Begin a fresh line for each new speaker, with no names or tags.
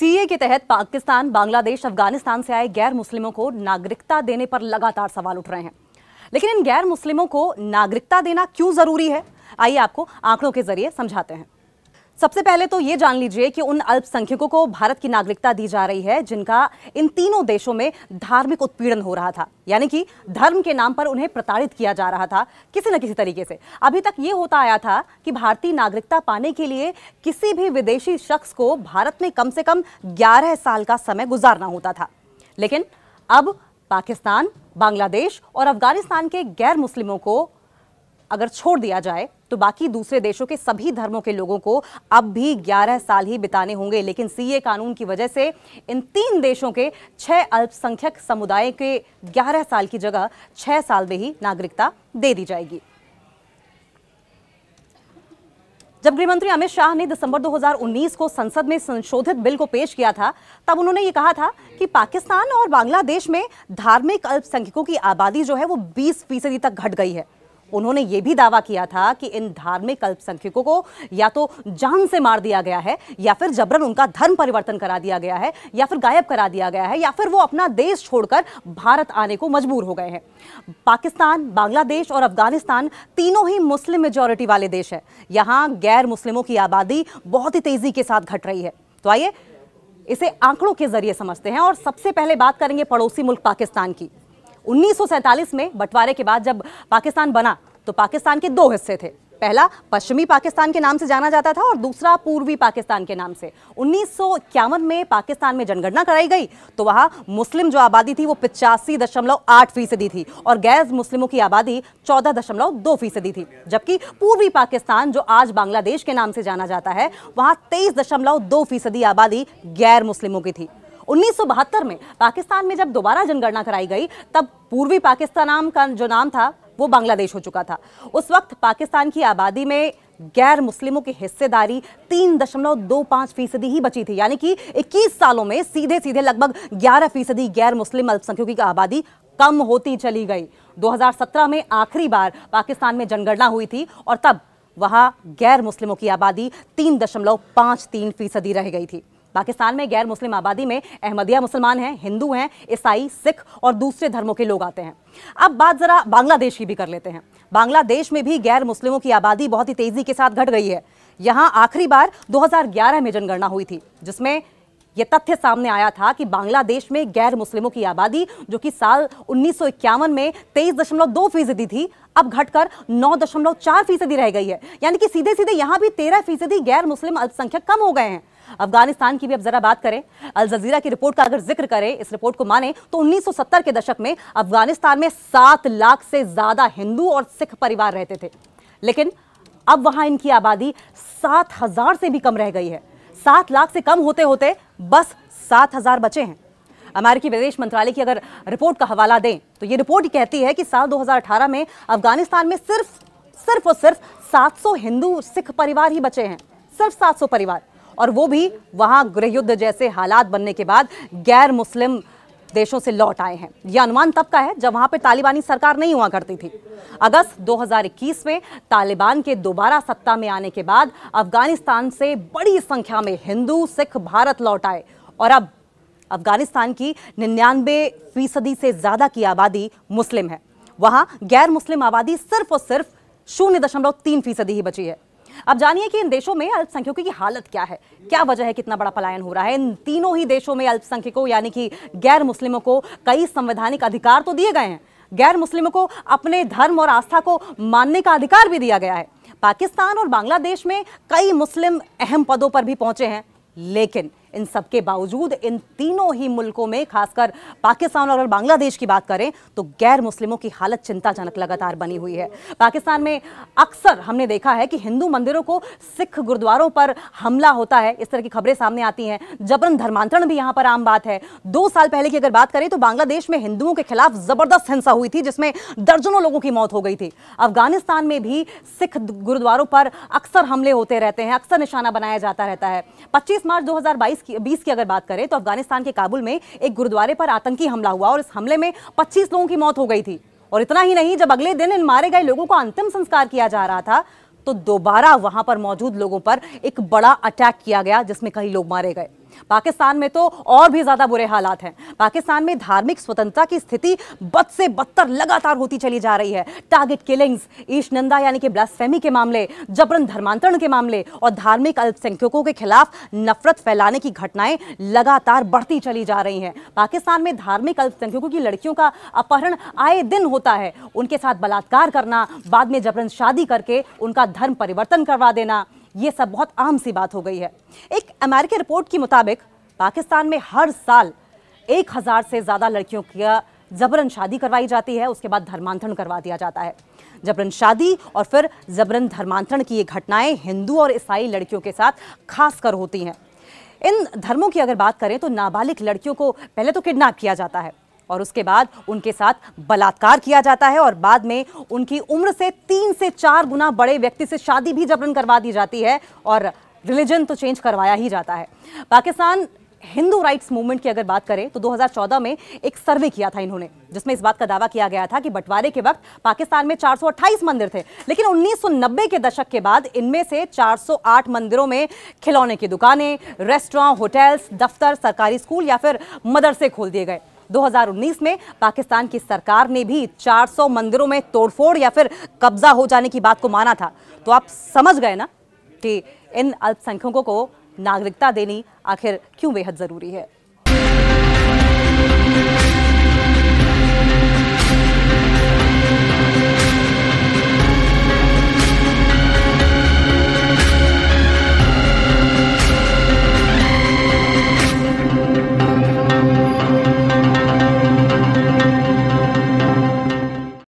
CA के तहत पाकिस्तान बांग्लादेश अफगानिस्तान से आए गैर मुस्लिमों को नागरिकता देने पर लगातार सवाल उठ रहे हैं लेकिन इन गैर मुस्लिमों को नागरिकता देना क्यों ज़रूरी है आइए आपको आंकड़ों के जरिए समझाते हैं सबसे पहले तो ये जान लीजिए कि उन अल्पसंख्यकों को भारत की नागरिकता दी जा रही है जिनका इन तीनों देशों में धार्मिक उत्पीड़न हो रहा था यानी कि धर्म के नाम पर उन्हें प्रताड़ित किया जा रहा था किसी न किसी तरीके से अभी तक ये होता आया था कि भारतीय नागरिकता पाने के लिए किसी भी विदेशी शख्स को भारत में कम से कम ग्यारह साल का समय गुजारना होता था लेकिन अब पाकिस्तान बांग्लादेश और अफगानिस्तान के गैर मुस्लिमों को अगर छोड़ दिया जाए तो बाकी दूसरे देशों के सभी धर्मों के लोगों को अब भी 11 साल ही बिताने होंगे लेकिन सीए कानून की वजह से इन तीन देशों के छह अल्पसंख्यक समुदाय के 11 साल की जगह छह साल में ही नागरिकता दे दी जाएगी जब गृहमंत्री अमित शाह ने दिसंबर 2019 को संसद में संशोधित बिल को पेश किया था तब उन्होंने ये कहा था कि पाकिस्तान और बांग्लादेश में धार्मिक अल्पसंख्यकों की आबादी जो है वो 20 फीसदी तक घट गई है उन्होंने ये भी दावा किया था कि इन धार्मिक अल्पसंख्यकों को या तो जान से मार दिया गया है या फिर जबरन उनका धर्म परिवर्तन करा दिया गया है या फिर गायब करा दिया गया है या फिर वो अपना देश छोड़कर भारत आने को मजबूर हो गए हैं पाकिस्तान बांग्लादेश और अफगानिस्तान तीनों ही मुस्लिम मेजोरिटी वाले देश है यहाँ गैर मुस्लिमों की आबादी बहुत ही तेजी के साथ घट रही है तो आइए इसे आंकड़ों के जरिए समझते हैं और सबसे पहले बात करेंगे पड़ोसी मुल्क पाकिस्तान की 1947 में बंटवारे के बाद जब पाकिस्तान बना तो पाकिस्तान के दो हिस्से थे पहला पश्चिमी पाकिस्तान के नाम से जाना जाता था और दूसरा पूर्वी पाकिस्तान के नाम से उन्नीस में पाकिस्तान में जनगणना कराई गई तो वहां मुस्लिम जो आबादी थी वो पिचासी दशमलव आठ फीसदी थी और गैर मुस्लिमों की आबादी चौदह दशमलव दो फीसदी थी जबकि पूर्वी पाकिस्तान जो आज बांग्लादेश के नाम से जाना जाता है वहां तेईस दशमलव दो फीसदी आबादी गैर मुस्लिमों की थी उन्नीस में पाकिस्तान में जब दोबारा जनगणना कराई गई तब पूर्वी पाकिस्तान का जो नाम था वो बांग्लादेश हो चुका था उस वक्त पाकिस्तान की आबादी में गैर मुस्लिमों की हिस्सेदारी तीन दशमलव दो पाँच फीसदी ही बची थी यानी कि 21 सालों में सीधे सीधे लगभग 11 फीसदी गैर मुस्लिम अल्पसंख्यकों की आबादी कम होती चली गई 2017 में आखिरी बार पाकिस्तान में जनगणना हुई थी और तब वहाँ गैर मुस्लिमों की आबादी तीन दशमलव पाँच तीन फीसदी रह गई थी पाकिस्तान में गैर मुस्लिम आबादी में अहमदिया मुसलमान हैं हिंदू हैं ईसाई सिख और दूसरे धर्मों के लोग आते हैं अब बात ज़रा बांग्लादेश की भी कर लेते हैं बांग्लादेश में भी गैर मुस्लिमों की आबादी बहुत ही तेज़ी के साथ घट गई है यहाँ आखिरी बार 2011 में जनगणना हुई थी जिसमें यह तथ्य सामने आया था कि बांग्लादेश में गैर मुस्लिमों की आबादी जो कि साल उन्नीस में तेईस दशमलव दो फीसदी थी अब घटकर नौ दशमलव चार फीसदी रह गई है यानी कि सीधे सीधे यहाँ भी तेरह फीसदी गैर मुस्लिम अल्पसंख्यक कम हो गए हैं अफगानिस्तान की भी अब जरा बात करें अल जजीरा की रिपोर्ट का अगर जिक्र करें इस रिपोर्ट को माने तो 1970 के दशक में अफगानिस्तान में सात लाख से ज्यादा हिंदू और सिख परिवार रहते थे लेकिन अब वहां इनकी आबादी सात हजार से भी कम रह गई है सात लाख से कम होते होते बस सात हजार बचे हैं अमेरिकी विदेश मंत्रालय की अगर रिपोर्ट का हवाला दें तो ये रिपोर्ट कहती है कि साल 2018 में अफगानिस्तान में सिर्फ सिर्फ और सिर्फ 700 हिंदू सिख परिवार ही बचे हैं सिर्फ 700 परिवार और वो भी वहाँ गृह युद्ध जैसे हालात बनने के बाद गैर मुस्लिम देशों से लौट आए हैं यह अनुमान तब का है जब वहां पर तालिबानी सरकार नहीं हुआ करती थी अगस्त 2021 में तालिबान के दोबारा सत्ता में आने के बाद अफगानिस्तान से बड़ी संख्या में हिंदू सिख भारत लौट आए और अब अफगानिस्तान की निन्यानवे फीसदी से ज़्यादा की आबादी मुस्लिम है वहां गैर मुस्लिम आबादी सिर्फ और सिर्फ शून्य दशमलव तीन फीसदी ही बची है अब जानिए कि इन देशों में अल्पसंख्यकों की हालत क्या है क्या वजह है कितना बड़ा पलायन हो रहा है इन तीनों ही देशों में अल्पसंख्यकों यानी कि गैर मुस्लिमों को कई संवैधानिक अधिकार तो दिए गए हैं गैर मुस्लिमों को अपने धर्म और आस्था को मानने का अधिकार भी दिया गया है पाकिस्तान और बांग्लादेश में कई मुस्लिम अहम पदों पर भी पहुंचे हैं लेकिन इन सबके बावजूद इन तीनों ही मुल्कों में खासकर पाकिस्तान और बांग्लादेश की बात करें तो गैर मुस्लिमों की हालत चिंताजनक लगातार बनी हुई है पाकिस्तान में अक्सर हमने देखा है कि हिंदू मंदिरों को सिख गुरुद्वारों पर हमला होता है इस तरह की खबरें सामने आती हैं जबरन धर्मांतरण भी यहाँ पर आम बात है दो साल पहले की अगर बात करें तो बांग्लादेश में हिंदुओं के खिलाफ जबरदस्त हिंसा हुई थी जिसमें दर्जनों लोगों की मौत हो गई थी अफगानिस्तान में भी सिख गुरुद्वारों पर अक्सर हमले होते रहते हैं अक्सर निशाना बनाया जाता रहता है पच्चीस मार्च दो 2020 की अगर बात करें तो अफगानिस्तान के काबुल में एक गुरुद्वारे पर आतंकी हमला हुआ और इस हमले में पच्चीस लोगों की मौत हो गई थी और इतना ही नहीं जब अगले दिन इन मारे गए लोगों को अंतिम संस्कार किया जा रहा था तो दोबारा वहां पर मौजूद लोगों पर एक बड़ा अटैक किया गया जिसमें कई लोग मारे गए पाकिस्तान में तो और भी ज़्यादा बुरे हालात हैं पाकिस्तान में धार्मिक स्वतंत्रता की स्थिति बद से बदतर लगातार होती चली जा रही है टारगेट किलिंग्स ईश नंदा यानी कि ब्लास्फेमी के मामले जबरन धर्मांतरण के मामले और धार्मिक अल्पसंख्यकों के खिलाफ नफरत फैलाने की घटनाएं लगातार बढ़ती चली जा रही हैं पाकिस्तान में धार्मिक अल्पसंख्यकों की लड़कियों का अपहरण आए दिन होता है उनके साथ बलात्कार करना बाद में जबरन शादी करके उनका धर्म परिवर्तन करवा देना ये सब बहुत आम सी बात हो गई है एक अमेरिकी रिपोर्ट के मुताबिक पाकिस्तान में हर साल एक हज़ार से ज़्यादा लड़कियों का जबरन शादी करवाई जाती है उसके बाद धर्मांतरण करवा दिया जाता है जबरन शादी और फिर जबरन धर्मांतरण की ये घटनाएं हिंदू और ईसाई लड़कियों के साथ खासकर होती हैं इन धर्मों की अगर बात करें तो नाबालिग लड़कियों को पहले तो किडनैप किया जाता है और उसके बाद उनके साथ बलात्कार किया जाता है और बाद में उनकी उम्र से तीन से चार गुना बड़े व्यक्ति से शादी भी जबरन करवा दी जाती है और रिलीजन तो चेंज करवाया ही जाता है पाकिस्तान हिंदू राइट्स मूवमेंट की अगर बात करें तो 2014 में एक सर्वे किया था इन्होंने जिसमें इस बात का दावा किया गया था कि बंटवारे के वक्त पाकिस्तान में 428 मंदिर थे लेकिन 1990 के दशक के बाद इनमें से 408 मंदिरों में खिलौने की दुकानें रेस्टोरेंट होटल्स दफ्तर सरकारी स्कूल या फिर मदरसे खोल दिए गए 2019 में पाकिस्तान की सरकार ने भी 400 मंदिरों में तोड़फोड़ या फिर कब्जा हो जाने की बात को माना था तो आप समझ गए ना कि इन अल्पसंख्यकों को नागरिकता देनी आखिर क्यों बेहद ज़रूरी है